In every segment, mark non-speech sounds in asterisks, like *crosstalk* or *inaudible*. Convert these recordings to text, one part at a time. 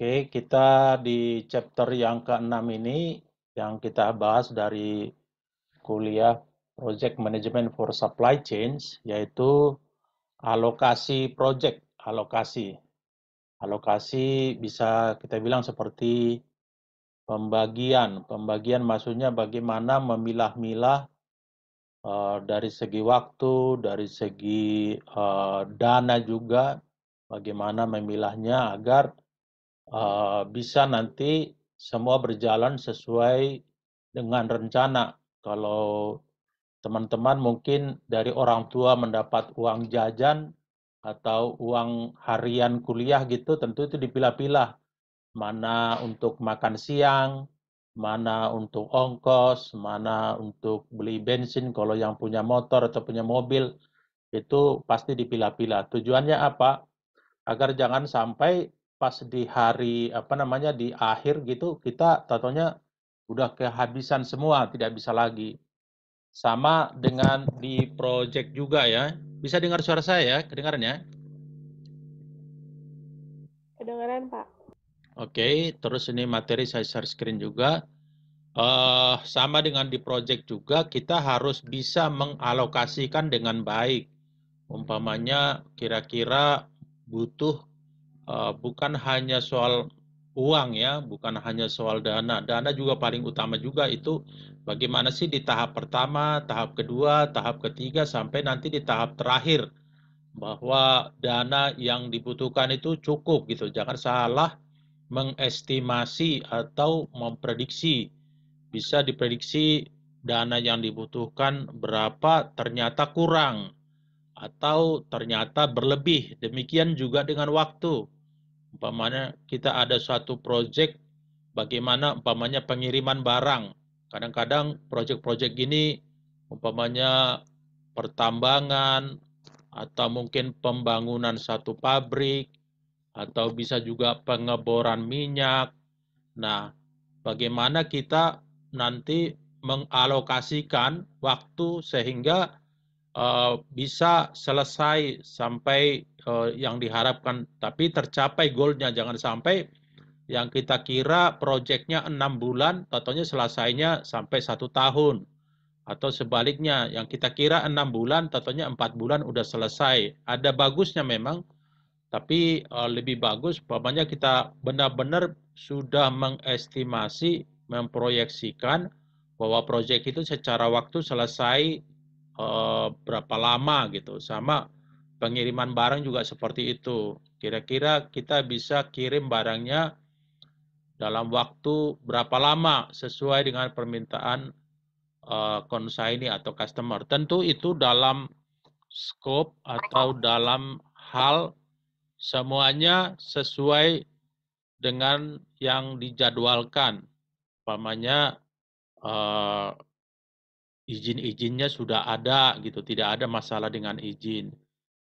Oke, kita di chapter yang ke-6 ini yang kita bahas dari kuliah Project Management for Supply Chains yaitu alokasi project, alokasi. Alokasi bisa kita bilang seperti pembagian. Pembagian maksudnya bagaimana memilah-milah uh, dari segi waktu, dari segi uh, dana juga bagaimana memilahnya agar Eh, bisa nanti semua berjalan sesuai dengan rencana. Kalau teman-teman mungkin dari orang tua mendapat uang jajan atau uang harian kuliah gitu, tentu itu dipilah-pilah. Mana untuk makan siang, mana untuk ongkos, mana untuk beli bensin kalau yang punya motor atau punya mobil, itu pasti dipilah-pilah. Tujuannya apa? Agar jangan sampai pas di hari apa namanya di akhir gitu kita tatonya udah kehabisan semua tidak bisa lagi sama dengan di project juga ya bisa dengar suara saya ya kedengaran ya kedengaran pak oke terus ini materi saya share screen juga uh, sama dengan di project juga kita harus bisa mengalokasikan dengan baik umpamanya kira-kira butuh Eh, bukan hanya soal uang ya, bukan hanya soal dana. Dana juga paling utama juga itu bagaimana sih di tahap pertama, tahap kedua, tahap ketiga sampai nanti di tahap terakhir bahwa dana yang dibutuhkan itu cukup gitu. Jangan salah mengestimasi atau memprediksi. Bisa diprediksi dana yang dibutuhkan berapa ternyata kurang atau ternyata berlebih. Demikian juga dengan waktu umpamanya kita ada suatu proyek bagaimana umpamanya pengiriman barang. Kadang-kadang proyek-proyek gini umpamanya pertambangan atau mungkin pembangunan satu pabrik atau bisa juga pengeboran minyak. Nah, bagaimana kita nanti mengalokasikan waktu sehingga uh, bisa selesai sampai Eh, yang diharapkan, tapi tercapai goalnya. Jangan sampai yang kita kira proyeknya enam bulan, totalnya selesainya sampai satu tahun. Atau sebaliknya, yang kita kira enam bulan, totalnya empat bulan udah selesai. Ada bagusnya memang, tapi eh, lebih bagus, bapaknya kita benar-benar sudah mengestimasi, memproyeksikan bahwa proyek itu secara waktu selesai eh, berapa lama gitu, sama Pengiriman barang juga seperti itu. Kira-kira kita bisa kirim barangnya dalam waktu berapa lama sesuai dengan permintaan uh, eh, konsaini atau customer. Tentu itu dalam scope atau dalam hal semuanya sesuai dengan yang dijadwalkan. Pamannya uh, eh, izin-izinnya sudah ada gitu, tidak ada masalah dengan izin.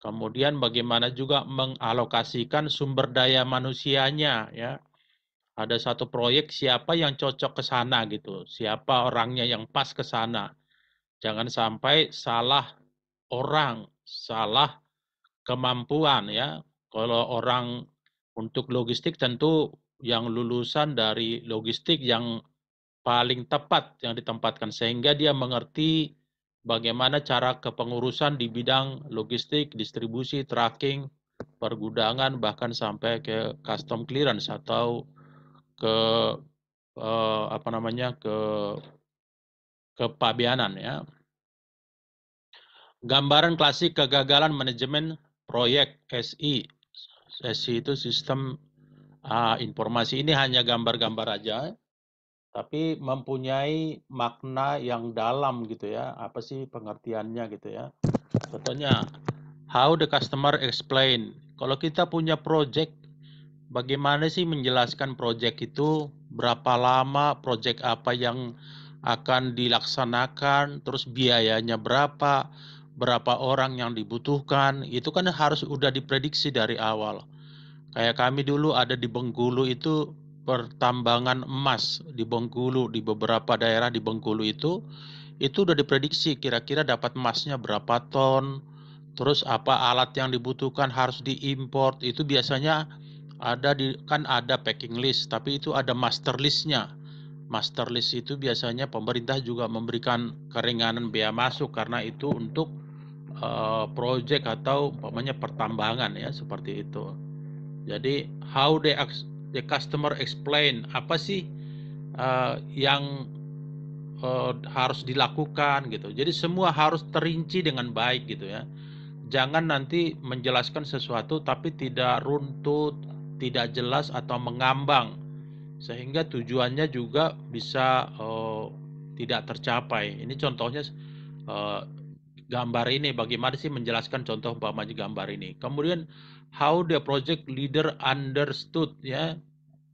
Kemudian bagaimana juga mengalokasikan sumber daya manusianya ya. Ada satu proyek siapa yang cocok ke sana gitu, siapa orangnya yang pas ke sana. Jangan sampai salah orang, salah kemampuan ya. Kalau orang untuk logistik tentu yang lulusan dari logistik yang paling tepat yang ditempatkan sehingga dia mengerti bagaimana cara kepengurusan di bidang logistik, distribusi, tracking, pergudangan, bahkan sampai ke custom clearance atau ke eh, apa namanya ke kepabianan ya. Gambaran klasik kegagalan manajemen proyek SI. SI itu sistem uh, informasi. Ini hanya gambar-gambar aja tapi mempunyai makna yang dalam gitu ya. Apa sih pengertiannya gitu ya? Contohnya, how the customer explain. Kalau kita punya project, bagaimana sih menjelaskan project itu? Berapa lama project apa yang akan dilaksanakan? Terus biayanya berapa? Berapa orang yang dibutuhkan? Itu kan harus udah diprediksi dari awal. Kayak kami dulu ada di Bengkulu itu pertambangan emas di Bengkulu di beberapa daerah di Bengkulu itu itu udah diprediksi kira-kira dapat emasnya berapa ton terus apa alat yang dibutuhkan harus diimport itu biasanya ada di kan ada packing list tapi itu ada master listnya master list itu biasanya pemerintah juga memberikan keringanan bea masuk karena itu untuk uh, eh, project atau umpamanya pertambangan ya seperti itu jadi how they the customer explain apa sih uh, yang uh, harus dilakukan gitu. Jadi semua harus terinci dengan baik gitu ya. Jangan nanti menjelaskan sesuatu tapi tidak runtut, tidak jelas atau mengambang sehingga tujuannya juga bisa uh, tidak tercapai. Ini contohnya uh, gambar ini bagaimana sih menjelaskan contoh umpamanya gambar ini kemudian how the project leader understood ya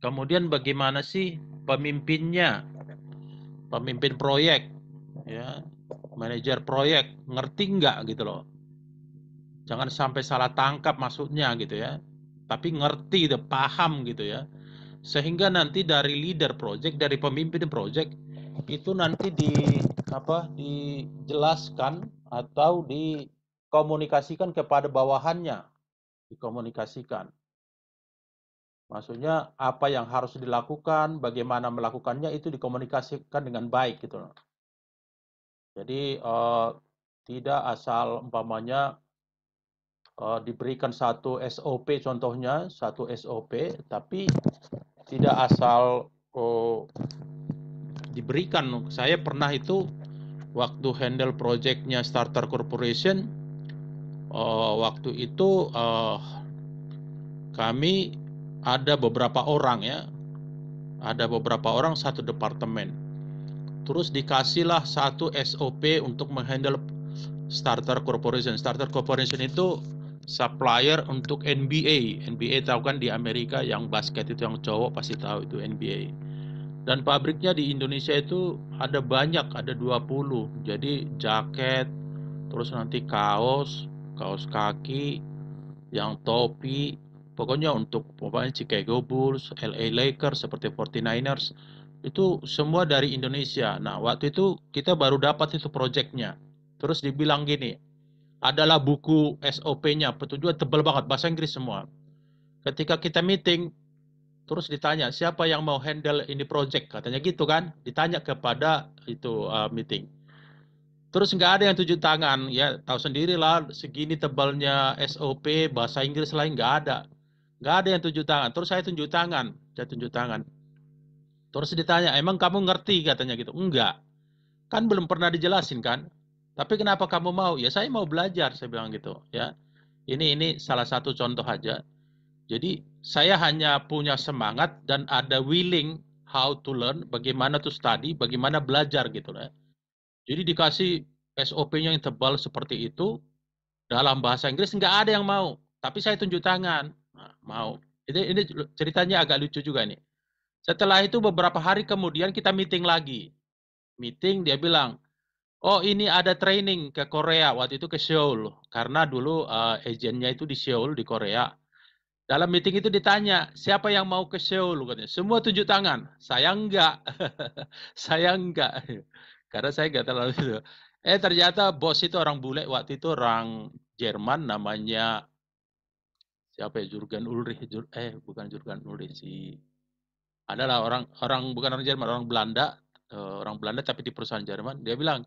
kemudian bagaimana sih pemimpinnya pemimpin proyek ya manajer proyek ngerti nggak gitu loh jangan sampai salah tangkap maksudnya gitu ya tapi ngerti deh paham gitu ya sehingga nanti dari leader project dari pemimpin project itu nanti di apa dijelaskan atau hmm. dikomunikasikan kepada bawahannya, dikomunikasikan. Maksudnya apa yang harus dilakukan, bagaimana melakukannya itu dikomunikasikan dengan baik gitu Jadi eh, tidak asal umpamanya eh, diberikan satu SOP contohnya, satu SOP tapi tidak asal eh, diberikan. Saya pernah itu waktu handle projectnya Starter Corporation uh, waktu itu uh, kami ada beberapa orang ya ada beberapa orang satu departemen terus dikasihlah satu SOP untuk menghandle Starter Corporation Starter Corporation itu supplier untuk NBA NBA tahu kan di Amerika yang basket itu yang cowok pasti tahu itu NBA dan pabriknya di Indonesia itu ada banyak, ada 20. Jadi jaket, terus nanti kaos, kaos kaki, yang topi, pokoknya untuk pemain Chicago Bulls, LA Lakers seperti 49ers itu semua dari Indonesia. Nah, waktu itu kita baru dapat itu proyeknya. Terus dibilang gini, adalah buku SOP-nya, petunjuk tebal banget bahasa Inggris semua. Ketika kita meeting, terus ditanya siapa yang mau handle ini project katanya gitu kan ditanya kepada itu uh, meeting terus nggak ada yang tujuh tangan ya tahu lah segini tebalnya SOP bahasa Inggris lain nggak ada nggak ada yang tujuh tangan terus saya tunjuk tangan saya tunjuk tangan terus ditanya emang kamu ngerti katanya gitu enggak kan belum pernah dijelasin kan tapi kenapa kamu mau ya saya mau belajar saya bilang gitu ya ini ini salah satu contoh aja jadi saya hanya punya semangat dan ada willing how to learn, bagaimana to study, bagaimana belajar gitu ya. Jadi dikasih SOP-nya yang tebal seperti itu, dalam bahasa Inggris nggak ada yang mau, tapi saya tunjuk tangan, nah, mau. Ini, ini ceritanya agak lucu juga nih. Setelah itu beberapa hari kemudian kita meeting lagi. Meeting dia bilang, oh ini ada training ke Korea waktu itu ke Seoul karena dulu uh, eh, agennya itu di Seoul di Korea dalam meeting itu ditanya, siapa yang mau ke Seoul? Katanya. Semua tunjuk tangan. Saya enggak. *laughs* saya enggak. *laughs* Karena saya enggak terlalu itu. Eh ternyata bos itu orang bule, waktu itu orang Jerman namanya siapa ya Jurgen Ulrich Jur, eh bukan Jurgen Ulrich si adalah orang orang bukan orang Jerman orang Belanda eh, orang Belanda tapi di perusahaan Jerman dia bilang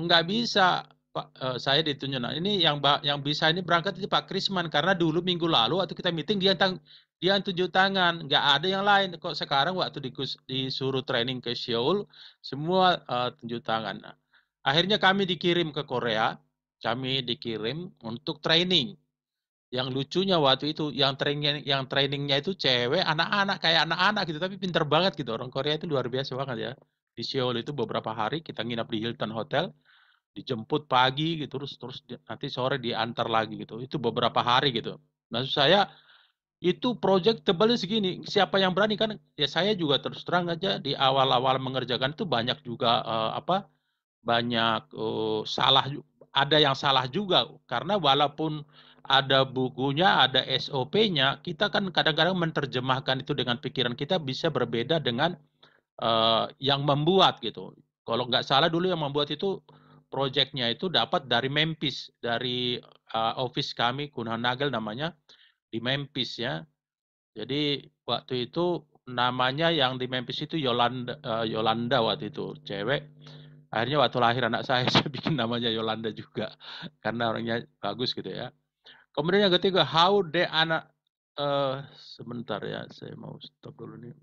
enggak bisa Pak, eh, saya ditunjuk. Nah, ini yang yang bisa ini berangkat itu Pak Krisman karena dulu minggu lalu waktu kita meeting dia tang dia tunjuk tangan, nggak ada yang lain. Kok sekarang waktu di, disuruh training ke Seoul, semua eh, tunjuk tangan. Nah, akhirnya kami dikirim ke Korea, kami dikirim untuk training. Yang lucunya waktu itu yang training yang trainingnya itu cewek, anak-anak kayak anak-anak gitu, tapi pinter banget gitu orang Korea itu luar biasa banget ya. Di Seoul itu beberapa hari kita nginap di Hilton Hotel, dijemput pagi gitu terus terus nanti sore diantar lagi gitu itu beberapa hari gitu maksud saya itu project tebalnya segini siapa yang berani kan ya saya juga terus terang aja di awal-awal mengerjakan itu banyak juga uh, apa banyak uh, salah ada yang salah juga karena walaupun ada bukunya, ada SOP-nya, kita kan kadang-kadang menerjemahkan itu dengan pikiran kita bisa berbeda dengan uh, yang membuat gitu. Kalau nggak salah dulu yang membuat itu Proyeknya itu dapat dari Memphis, dari uh, office kami Kunhan Nagel namanya di Memphis ya. Jadi waktu itu namanya yang di Memphis itu Yolanda, uh, Yolanda waktu itu cewek. Akhirnya waktu lahir anak saya *laughs* saya bikin namanya Yolanda juga karena orangnya bagus gitu ya. Kemudian yang ketiga how they anak uh, sebentar ya saya mau stop dulu nih.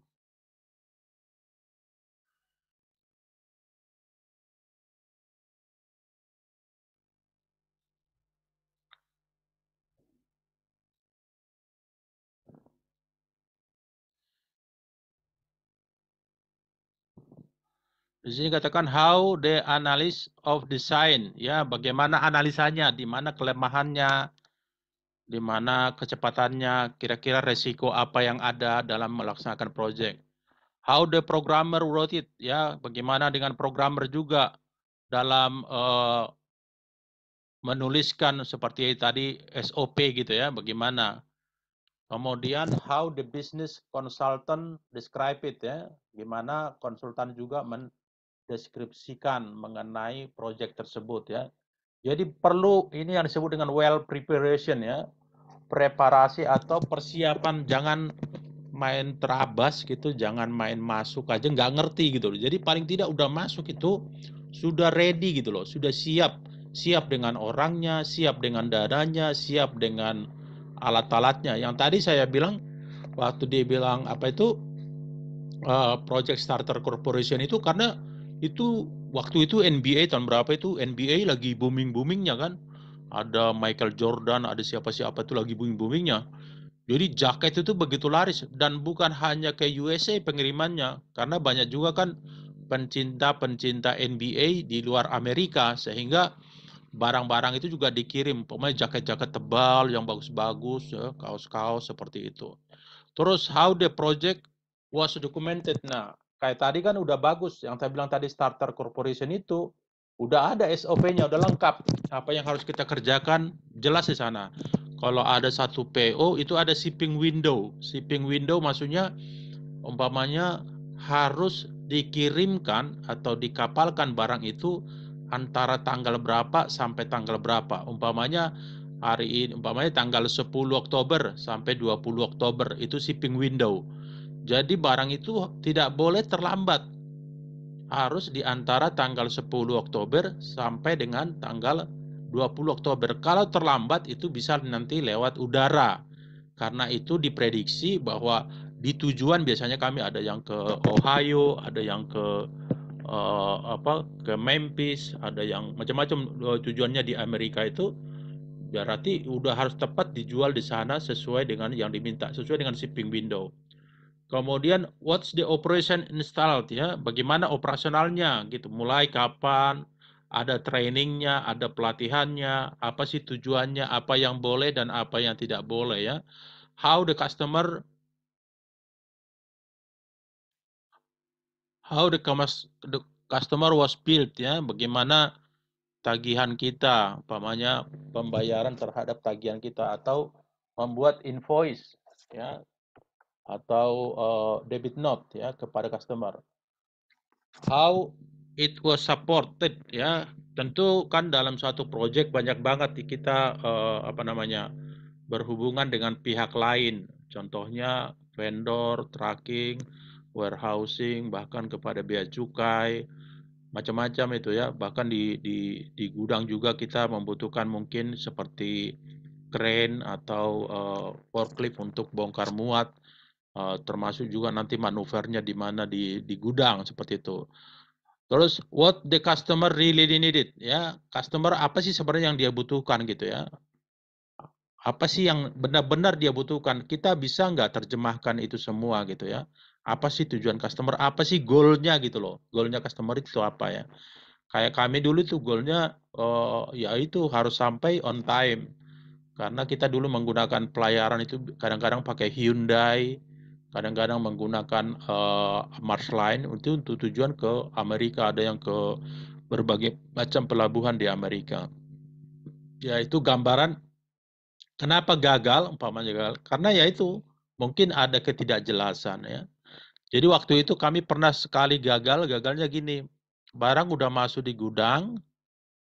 Di sini katakan how the analysis of design, ya bagaimana analisanya, di mana kelemahannya, di mana kecepatannya, kira-kira resiko apa yang ada dalam melaksanakan project. How the programmer wrote it, ya bagaimana dengan programmer juga dalam uh, menuliskan seperti tadi SOP gitu ya, bagaimana. Kemudian how the business consultant describe it ya, gimana konsultan juga men deskripsikan mengenai proyek tersebut ya. Jadi perlu ini yang disebut dengan well preparation ya, preparasi atau persiapan jangan main terabas gitu, jangan main masuk aja nggak ngerti gitu loh. Jadi paling tidak udah masuk itu sudah ready gitu loh, sudah siap, siap dengan orangnya, siap dengan dananya, siap dengan alat-alatnya. Yang tadi saya bilang waktu dia bilang apa itu uh, project starter corporation itu karena itu waktu itu NBA tahun berapa itu NBA lagi booming boomingnya kan ada Michael Jordan ada siapa siapa itu lagi booming boomingnya jadi jaket itu begitu laris dan bukan hanya ke USA pengirimannya karena banyak juga kan pencinta-pencinta NBA di luar Amerika sehingga barang-barang itu juga dikirim pemain jaket-jaket tebal yang bagus-bagus ya, kaos-kaos seperti itu terus how the project was documented nah kayak tadi kan udah bagus yang saya bilang tadi starter corporation itu udah ada SOP-nya udah lengkap apa yang harus kita kerjakan jelas di sana kalau ada satu PO itu ada shipping window shipping window maksudnya umpamanya harus dikirimkan atau dikapalkan barang itu antara tanggal berapa sampai tanggal berapa umpamanya hari ini umpamanya tanggal 10 Oktober sampai 20 Oktober itu shipping window jadi barang itu tidak boleh terlambat. Harus di antara tanggal 10 Oktober sampai dengan tanggal 20 Oktober. Kalau terlambat itu bisa nanti lewat udara. Karena itu diprediksi bahwa di tujuan biasanya kami ada yang ke Ohio, ada yang ke uh, apa ke Memphis, ada yang macam-macam eh, tujuannya di Amerika itu berarti udah harus tepat dijual di sana sesuai dengan yang diminta, sesuai dengan shipping window. Kemudian what's the operation installed ya? Bagaimana operasionalnya gitu? Mulai kapan? Ada trainingnya, ada pelatihannya, apa sih tujuannya, apa yang boleh dan apa yang tidak boleh ya. How the customer how the, customer was built ya, bagaimana tagihan kita, umpamanya pembayaran terhadap tagihan kita atau membuat invoice ya atau uh, debit note ya kepada customer. How it was supported ya tentu kan dalam suatu project banyak banget kita uh, apa namanya berhubungan dengan pihak lain contohnya vendor, tracking, warehousing bahkan kepada bea cukai macam-macam itu ya bahkan di, di di gudang juga kita membutuhkan mungkin seperti crane atau uh, forklift untuk bongkar muat Eh, termasuk juga nanti manuvernya di mana di di gudang seperti itu. Terus what the customer really needed ya, customer apa sih sebenarnya yang dia butuhkan gitu ya? Apa sih yang benar-benar dia butuhkan? Kita bisa nggak terjemahkan itu semua gitu ya? Apa sih tujuan customer? Apa sih goalnya gitu loh? Goalnya customer itu apa ya? kayak kami dulu tuh goalnya uh, ya itu harus sampai on time karena kita dulu menggunakan pelayaran itu kadang-kadang pakai Hyundai kadang-kadang menggunakan uh, Mars Line itu untuk tujuan ke Amerika, ada yang ke berbagai macam pelabuhan di Amerika. yaitu gambaran kenapa gagal umpamanya gagal karena yaitu mungkin ada ketidakjelasan ya. Jadi waktu itu kami pernah sekali gagal, gagalnya gini. Barang udah masuk di gudang,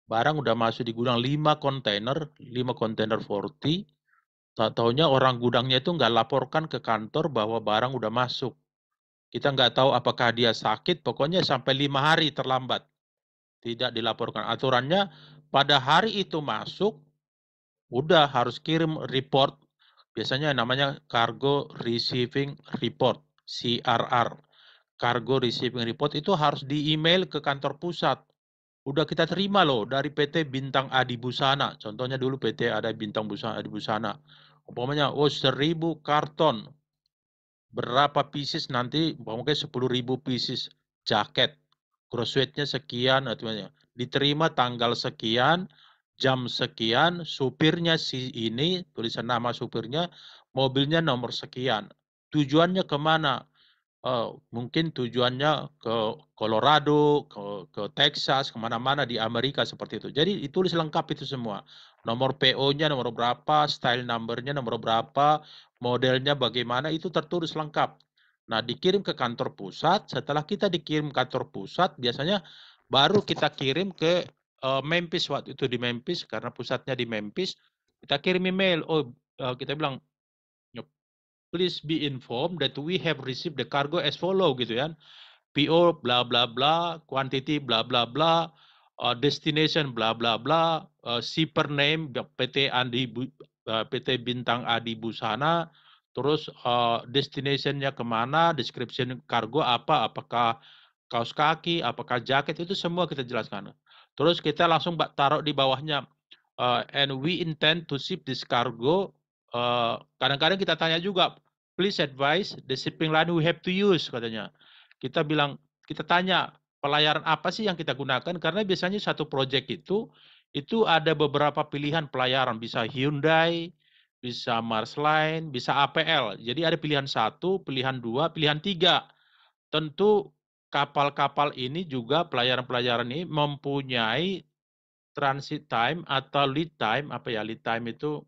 barang udah masuk di gudang 5 kontainer, 5 kontainer 40, Tak tahunya orang gudangnya itu nggak laporkan ke kantor bahwa barang udah masuk. Kita nggak tahu apakah dia sakit, pokoknya sampai lima hari terlambat. Tidak dilaporkan. Aturannya pada hari itu masuk, udah harus kirim report. Biasanya namanya Cargo Receiving Report, CRR. Cargo Receiving Report itu harus di-email ke kantor pusat udah kita terima loh dari PT Bintang Adi Busana. Contohnya dulu PT ada Bintang Busana, Adi Busana. Umpamanya, oh seribu karton. Berapa pieces nanti, mungkin sepuluh ribu pieces jaket. Gross weight-nya sekian, artinya. Diterima tanggal sekian, jam sekian, supirnya si ini, tulisan nama supirnya, mobilnya nomor sekian. Tujuannya kemana? uh, mungkin tujuannya ke Colorado, ke, ke Texas, kemana-mana di Amerika seperti itu. Jadi ditulis lengkap itu semua. Nomor PO-nya nomor berapa, style number-nya nomor berapa, modelnya bagaimana itu tertulis lengkap. Nah dikirim ke kantor pusat. Setelah kita dikirim kantor pusat, biasanya baru kita kirim ke eh, Memphis waktu itu di Memphis karena pusatnya di Memphis. Kita kirim email. Oh eh, kita bilang please be informed that we have received the cargo as follow gitu ya, kan. PO bla bla bla, quantity bla bla bla, uh, destination bla bla bla, uh, shipper name ya, PT Andi uh, PT Bintang Adi Busana, terus uh, destinationnya kemana, description cargo apa, apakah kaos kaki, apakah jaket itu semua kita jelaskan. Terus kita langsung taruh di bawahnya uh, and we intend to ship this cargo. Uh, kadang-kadang uh, kadang -kadang kita tanya juga please advise the shipping line we have to use katanya. Kita bilang kita tanya pelayaran apa sih yang kita gunakan karena biasanya satu project itu itu ada beberapa pilihan pelayaran bisa Hyundai, bisa Mars Line, bisa APL. Jadi ada pilihan satu, pilihan dua, pilihan tiga. Tentu kapal-kapal ini juga pelayaran-pelayaran ini mempunyai transit time atau lead time apa ya lead time itu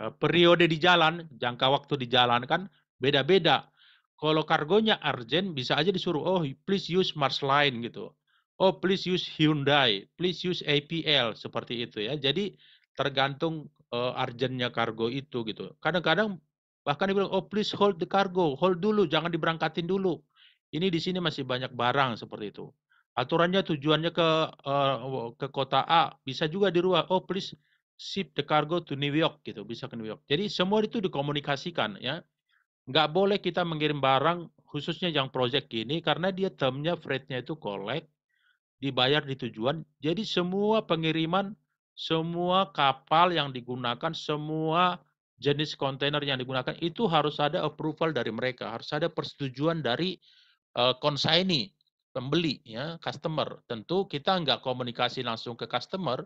Eh, periode di jalan, jangka waktu di jalan kan beda-beda. Kalau kargonya urgent bisa aja disuruh, oh please use Mars Line gitu. Oh please use Hyundai, please use APL seperti itu ya. Jadi tergantung uh, urgentnya kargo itu gitu. Kadang-kadang bahkan dibilang, oh please hold the cargo, hold dulu, jangan diberangkatin dulu. Ini di sini masih banyak barang seperti itu. Aturannya tujuannya ke uh, ke kota A bisa juga di ruang. Oh please ship the cargo to New York gitu, bisa ke New York. Jadi semua itu dikomunikasikan ya. Nggak boleh kita mengirim barang khususnya yang project gini karena dia termnya freightnya itu collect, dibayar di tujuan. Jadi semua pengiriman, semua kapal yang digunakan, semua jenis kontainer yang digunakan itu harus ada approval dari mereka, harus ada persetujuan dari uh, consignee pembeli ya customer tentu kita nggak komunikasi langsung ke customer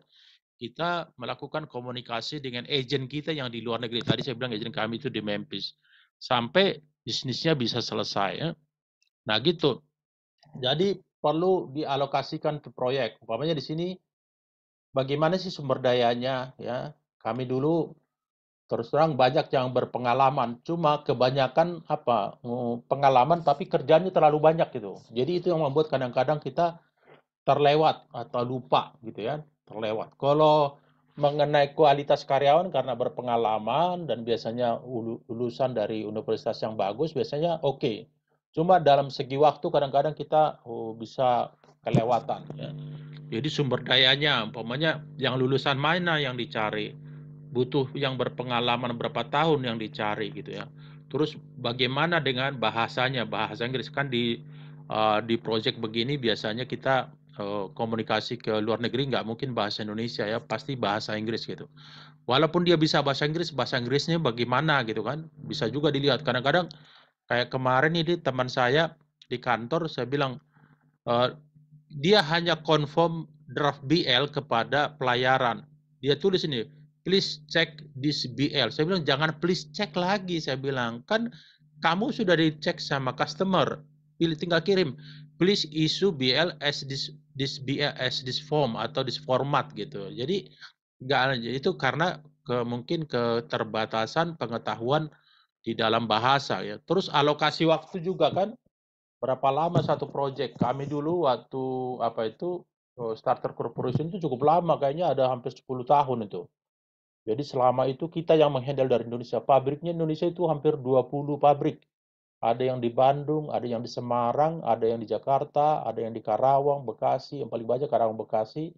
kita melakukan komunikasi dengan agent kita yang di luar negeri. Tadi saya bilang agent kami itu di Memphis. Sampai bisnisnya bisa selesai. Ya. Nah gitu. Jadi perlu dialokasikan ke proyek. Umpamanya di sini bagaimana sih sumber dayanya ya. Kami dulu terus terang banyak yang berpengalaman, cuma kebanyakan apa? Eh, pengalaman tapi kerjanya terlalu banyak gitu. Jadi itu yang membuat kadang-kadang kita terlewat atau lupa gitu ya terlewat. Kalau mengenai kualitas karyawan karena berpengalaman dan biasanya lulusan dari universitas yang bagus biasanya oke. Okay. Cuma dalam segi waktu kadang-kadang kita oh, bisa kelewatan. Ya. Hmm. Jadi sumber dayanya, umpamanya yang lulusan mana yang dicari, butuh yang berpengalaman berapa tahun yang dicari gitu ya. Terus bagaimana dengan bahasanya, bahasa Inggris kan di uh, di proyek begini biasanya kita Eh, komunikasi ke luar negeri nggak mungkin bahasa Indonesia ya pasti bahasa Inggris gitu walaupun dia bisa bahasa Inggris bahasa Inggrisnya bagaimana gitu kan bisa juga dilihat kadang-kadang kayak kemarin ini teman saya di kantor saya bilang e, dia hanya confirm draft BL kepada pelayaran dia tulis ini please check this BL saya bilang jangan please check lagi saya bilang kan kamu sudah dicek sama customer pilih tinggal kirim please issue BL as this this BL as this form atau this format gitu. Jadi nggak itu karena ke, mungkin keterbatasan pengetahuan di dalam bahasa ya. Terus alokasi waktu juga kan berapa lama satu project. Kami dulu waktu apa itu eh, starter corporation itu cukup lama kayaknya ada hampir 10 tahun itu. Jadi selama itu kita yang menghandle dari Indonesia. Pabriknya Indonesia itu hampir 20 pabrik ada yang di Bandung, ada yang di Semarang, ada yang di Jakarta, ada yang di Karawang, Bekasi, yang paling banyak Karawang Bekasi.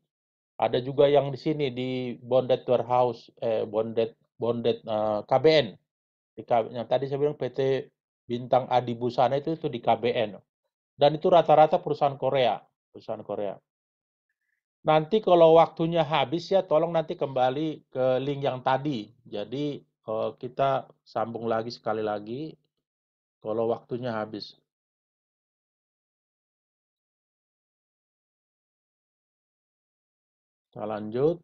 Ada juga yang di sini di Bondet Warehouse, eh, Bondet Bondet uh, eh, KBN. Di, yang tadi saya bilang PT Bintang Adi Busana itu itu di KBN. Dan itu rata-rata perusahaan Korea, perusahaan Korea. Nanti kalau waktunya habis ya tolong nanti kembali ke link yang tadi. Jadi eh, kita sambung lagi sekali lagi kalau waktunya habis Kita lanjut.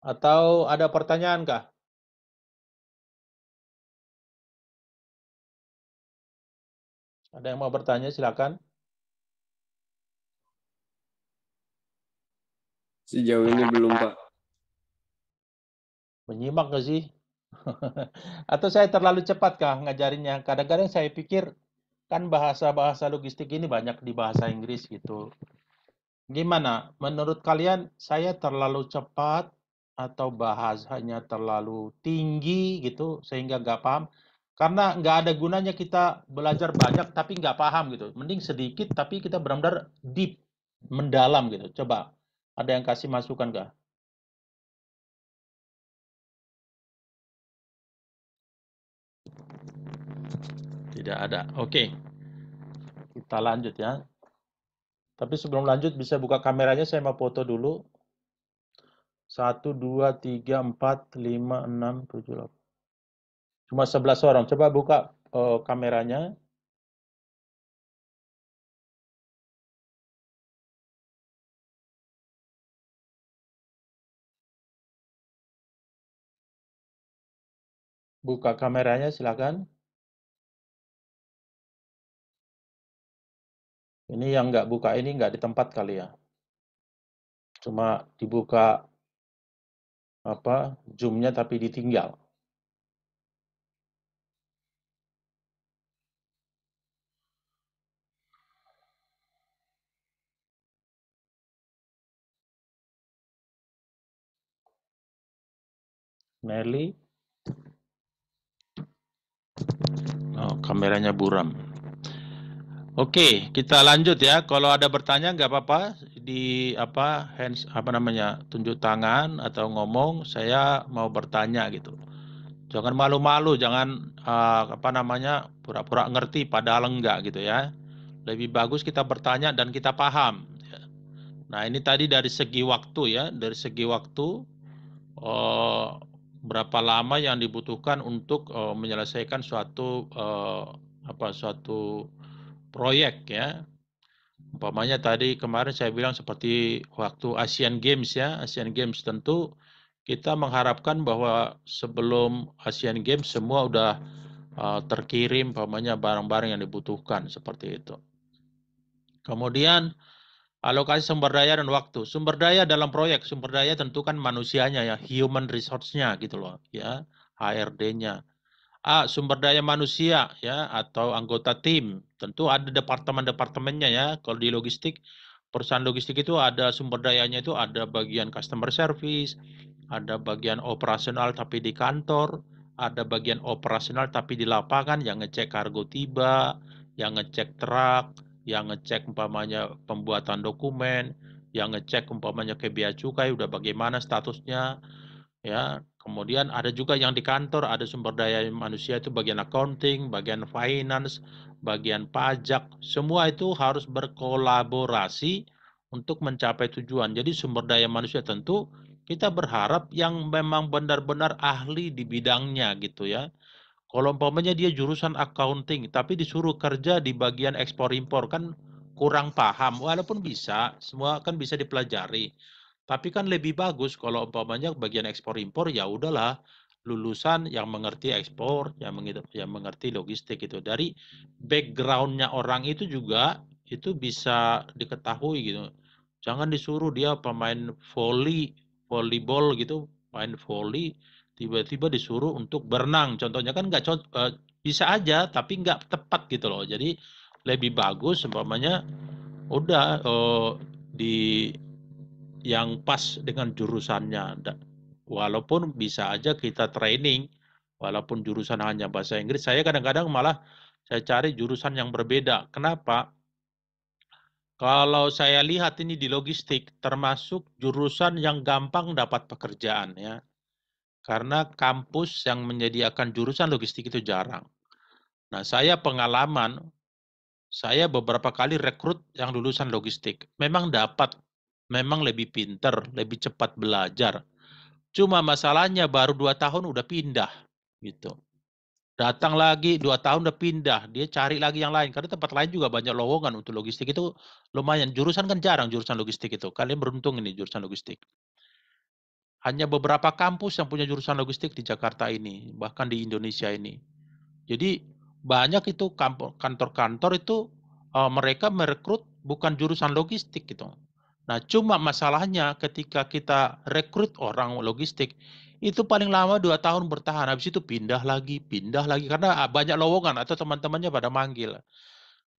Atau ada pertanyaan kah? Ada yang mau bertanya silakan. Sejauh ini nah, belum, Pak. Menyimak gak sih? *laughs* Atau saya terlalu cepat kah ngajarinnya? Kadang-kadang saya pikir kan bahasa-bahasa logistik ini banyak di bahasa Inggris gitu. Gimana? Menurut kalian saya terlalu cepat atau bahasanya terlalu tinggi gitu sehingga nggak paham? Karena nggak ada gunanya kita belajar banyak tapi nggak paham gitu. Mending sedikit tapi kita benar-benar deep, mendalam gitu. Coba ada yang kasih masukan kah? tidak ada. Oke. Okay. Kita lanjut ya. Tapi sebelum lanjut bisa buka kameranya saya mau foto dulu. 1 2 3 4 5 6 7 8. Cuma 11 orang. Coba buka uh, kameranya. Buka kameranya silakan. Ini yang nggak buka ini nggak di tempat kali ya. Cuma dibuka apa zoomnya tapi ditinggal. Nelly, Oh, kameranya buram. Oke, kita lanjut ya. Kalau ada bertanya nggak apa-apa di apa hands apa namanya tunjuk tangan atau ngomong. Saya mau bertanya gitu. Jangan malu-malu, jangan uh, apa namanya pura-pura ngerti padahal enggak gitu ya. Lebih bagus kita bertanya dan kita paham. Ya. Nah ini tadi dari segi waktu ya, dari segi waktu uh, berapa lama yang dibutuhkan untuk uh, menyelesaikan suatu uh, apa suatu proyek ya. Umpamanya tadi kemarin saya bilang seperti waktu Asian Games ya, Asian Games tentu kita mengharapkan bahwa sebelum Asian Games semua udah uh, terkirim umpamanya barang-barang yang dibutuhkan seperti itu. Kemudian alokasi sumber daya dan waktu. Sumber daya dalam proyek, sumber daya tentu kan manusianya ya, human resource-nya gitu loh ya, HRD-nya A. Sumber daya manusia ya atau anggota tim. Tentu ada departemen-departemennya ya. Kalau di logistik, perusahaan logistik itu ada sumber dayanya itu ada bagian customer service, ada bagian operasional tapi di kantor, ada bagian operasional tapi di lapangan yang ngecek kargo tiba, yang ngecek truk, yang ngecek umpamanya pembuatan dokumen, yang ngecek umpamanya ke cukai udah bagaimana statusnya ya Kemudian ada juga yang di kantor, ada sumber daya manusia itu bagian accounting, bagian finance, bagian pajak. Semua itu harus berkolaborasi untuk mencapai tujuan. Jadi sumber daya manusia tentu kita berharap yang memang benar-benar ahli di bidangnya gitu ya. Kalau umpamanya dia jurusan accounting tapi disuruh kerja di bagian ekspor impor kan kurang paham walaupun bisa semua kan bisa dipelajari tapi kan lebih bagus kalau umpamanya bagian ekspor impor ya udahlah lulusan yang mengerti ekspor, yang, yang mengerti logistik itu dari backgroundnya orang itu juga itu bisa diketahui gitu. Jangan disuruh dia pemain volley, volleyball gitu, main volley tiba-tiba disuruh untuk berenang. Contohnya kan nggak eh, bisa aja tapi nggak tepat gitu loh. Jadi lebih bagus umpamanya udah eh, di yang pas dengan jurusannya. Walaupun bisa aja kita training, walaupun jurusan hanya bahasa Inggris, saya kadang-kadang malah saya cari jurusan yang berbeda. Kenapa? Kalau saya lihat ini di logistik, termasuk jurusan yang gampang dapat pekerjaan ya. Karena kampus yang menyediakan jurusan logistik itu jarang. Nah, saya pengalaman, saya beberapa kali rekrut yang lulusan logistik. Memang dapat memang lebih pinter, lebih cepat belajar. Cuma masalahnya baru dua tahun udah pindah gitu. Datang lagi dua tahun udah pindah, dia cari lagi yang lain. Karena tempat lain juga banyak lowongan untuk logistik itu lumayan. Jurusan kan jarang jurusan logistik itu. Kalian beruntung ini jurusan logistik. Hanya beberapa kampus yang punya jurusan logistik di Jakarta ini, bahkan di Indonesia ini. Jadi banyak itu kantor-kantor itu eh, mereka merekrut bukan jurusan logistik gitu. Nah, cuma masalahnya ketika kita rekrut orang logistik, itu paling lama dua tahun bertahan. Habis itu pindah lagi, pindah lagi. Karena ah, banyak lowongan atau teman-temannya pada manggil.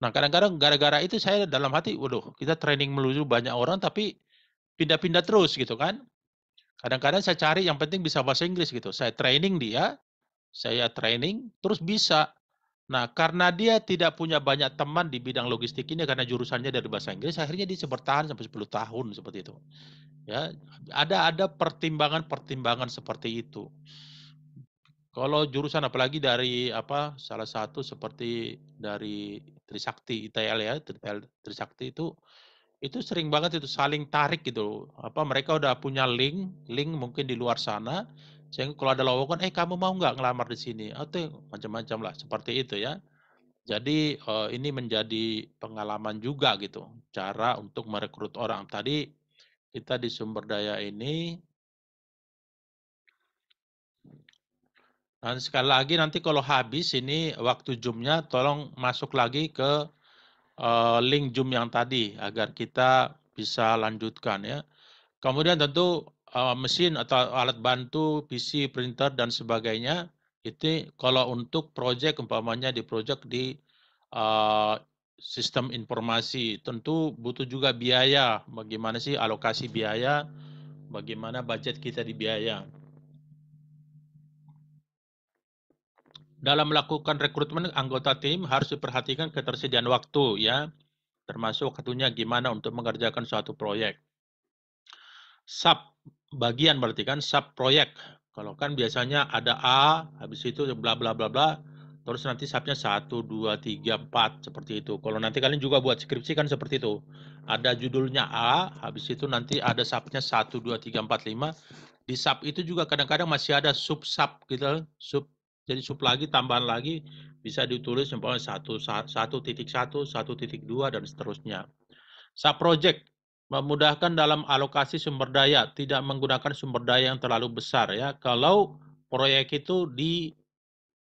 Nah, kadang-kadang gara-gara itu saya dalam hati, waduh, kita training melulu banyak orang, tapi pindah-pindah terus gitu kan. Kadang-kadang saya cari yang penting bisa bahasa Inggris gitu. Saya training dia, saya training, terus bisa. Nah, karena dia tidak punya banyak teman di bidang logistik ini karena jurusannya dari bahasa Inggris, akhirnya dia bertahan sampai 10 tahun seperti itu. Ya, ada ada pertimbangan-pertimbangan seperti itu. Kalau jurusan apalagi dari apa salah satu seperti dari Trisakti ITL ya, Trisakti itu itu sering banget itu saling tarik gitu apa mereka udah punya link link mungkin di luar sana sehingga kalau ada lowongan, eh kamu mau nggak ngelamar di sini? Atau oh, macam-macam lah, seperti itu ya. Jadi eh, ini menjadi pengalaman juga gitu, cara untuk merekrut orang. Tadi kita di sumber daya ini, dan sekali lagi nanti kalau habis ini waktu zoomnya, tolong masuk lagi ke eh, link zoom yang tadi agar kita bisa lanjutkan ya. Kemudian tentu uh, mesin atau alat bantu, PC, printer dan sebagainya itu kalau untuk proyek umpamanya di proyek di uh, sistem informasi tentu butuh juga biaya. Bagaimana sih alokasi biaya? Bagaimana budget kita di biaya? dalam melakukan rekrutmen anggota tim harus diperhatikan ketersediaan waktu ya, termasuk waktunya gimana untuk mengerjakan suatu proyek. Sub bagian berarti kan sub proyek. Kalau kan biasanya ada A, habis itu bla bla bla bla, terus nanti subnya 1, 2, 3, 4, seperti itu. Kalau nanti kalian juga buat skripsi kan seperti itu. Ada judulnya A, habis itu nanti ada subnya 1, 2, 3, 4, 5. Di sub itu juga kadang-kadang masih ada sub-sub gitu, sub jadi sub lagi, tambahan lagi, bisa ditulis misalnya 1.1, 1.2, dan seterusnya. Sub project memudahkan dalam alokasi sumber daya, tidak menggunakan sumber daya yang terlalu besar ya. Kalau proyek itu di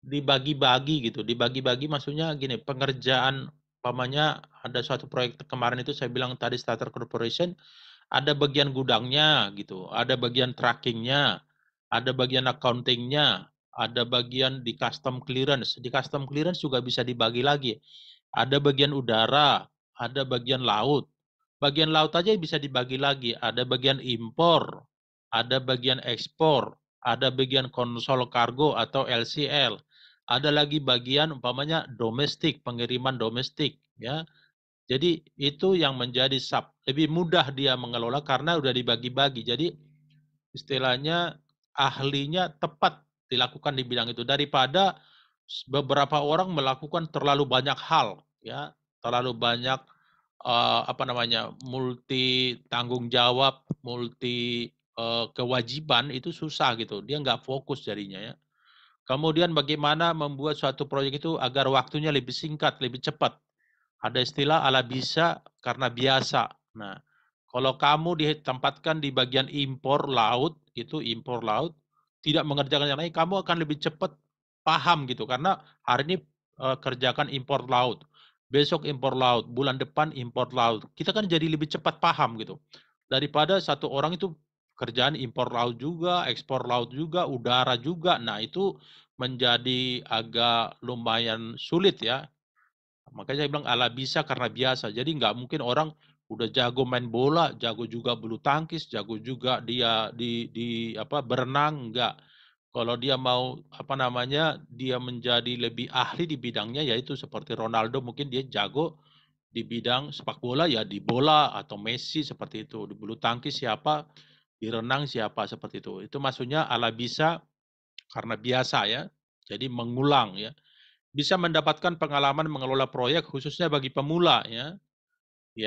dibagi-bagi gitu, dibagi-bagi maksudnya gini, pengerjaan pamannya ada suatu proyek kemarin itu saya bilang tadi starter corporation ada bagian gudangnya gitu, ada bagian trackingnya, ada bagian accountingnya, ada bagian di custom clearance. Di custom clearance juga bisa dibagi lagi. Ada bagian udara, ada bagian laut, Bagian laut aja bisa dibagi lagi. Ada bagian impor, ada bagian ekspor, ada bagian konsol kargo atau LCL, ada lagi bagian umpamanya domestik, pengiriman domestik, ya. Jadi itu yang menjadi sub. Lebih mudah dia mengelola karena udah dibagi-bagi. Jadi istilahnya ahlinya tepat dilakukan di bidang itu daripada beberapa orang melakukan terlalu banyak hal, ya terlalu banyak uh, apa namanya multi tanggung jawab, multi uh, kewajiban itu susah gitu. Dia nggak fokus jadinya ya. Kemudian bagaimana membuat suatu proyek itu agar waktunya lebih singkat, lebih cepat. Ada istilah ala bisa karena biasa. Nah, kalau kamu ditempatkan di bagian impor laut, itu impor laut, tidak mengerjakan yang lain, kamu akan lebih cepat paham gitu. Karena hari ini eh, kerjakan impor laut besok impor laut, bulan depan impor laut. Kita kan jadi lebih cepat paham gitu. Daripada satu orang itu kerjaan impor laut juga, ekspor laut juga, udara juga. Nah, itu menjadi agak lumayan sulit ya. Makanya saya bilang ala bisa karena biasa. Jadi nggak mungkin orang udah jago main bola, jago juga bulu tangkis, jago juga dia di di apa berenang nggak? Kalau dia mau apa namanya, dia menjadi lebih ahli di bidangnya yaitu seperti Ronaldo mungkin dia jago di bidang sepak bola ya di bola atau Messi seperti itu, di bulu tangkis siapa, di renang siapa seperti itu. Itu maksudnya ala bisa karena biasa ya. Jadi mengulang ya. Bisa mendapatkan pengalaman mengelola proyek khususnya bagi pemula ya